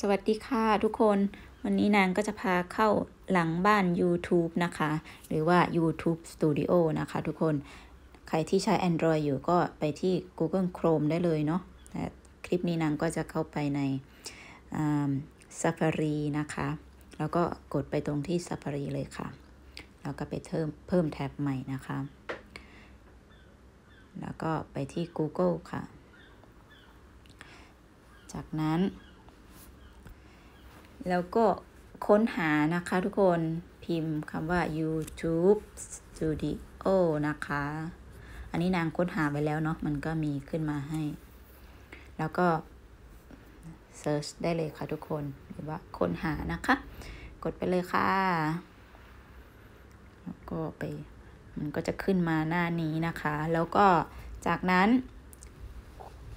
สวัสดีค่ะทุกคนวันนี้นางก็จะพาเข้าหลังบ้าน YouTube นะคะ หรือว่า YouTube Studio นะคะ ทุกคนใครที่ใช้ Android อยู่ก็ไปที่ Google Chrome ได้เลยเนาะแต่คลิปนี้นางก็จะเข้าไปใน Safari นะคะ แล้วก็กดไปตรงที่ Safari เลยค่ะ แล้วก็ไปเพิ่มเพิ่มแท็บใหม่นะคะ แล้วก็ไปที่ Google ค่ะ จากนั้นแล้วก็ค้นหานะคะทุกคนพิมพ์คำว่า YouTube Studio นะคะ อันนี้นางค้นหาไปแล้วเนาะมันก็มีขึ้นมาให้ แล้วก็ Search ได้เลยค่ะทุกคนหรือว่าค้นหานะคะ กดไปเลยค่ะแล้วก็ไปมันก็จะขึ้นมาหน้านี้นะคะ แล้วก็จากนั้น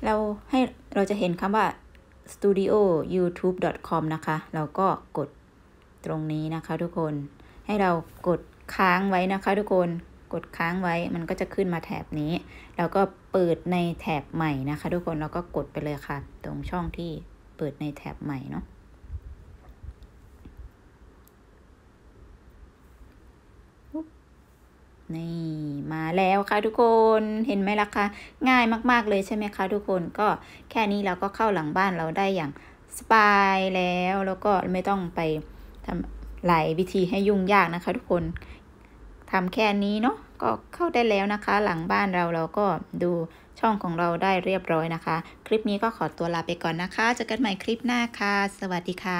เราให้เราจะเห็นคำว่า studioyoutube.com นะคะ เราก็กดตรงนี้นะคะทุกคน ให้เรากดค้างไว้นะคะทุกคน กดค้างไว้ มันก็จะขึ้นมาแถบนี้ เราก็เปิดในแถบใหม่นะคะทุกคน เราก็กดไปเลยค่ะ ตรงช่องที่เปิดในแถบใหม่เนาะนี่มาแล้วค่ะทุกคนเห็นไหมล่ะคะ ง่ายมาก ๆเลยใช่ไหมคะทุกคนก็แค่นี้เราก็เข้าหลังบ้านเราได้อย่างสบายแล้ว แล้วก็ไม่ต้องไปทำหลายวิธีให้ยุ่งยากนะคะทุกคนทำแค่นี้เนาะก็เข้าได้แล้วนะคะหลังบ้านเราเราก็ดูช่องของเราได้เรียบร้อยนะคะ คลิปนี้ก็ขอตัวลาไปก่อนนะคะเจอกันใหม่คลิปหน้าค่ะสวัสดีค่ะ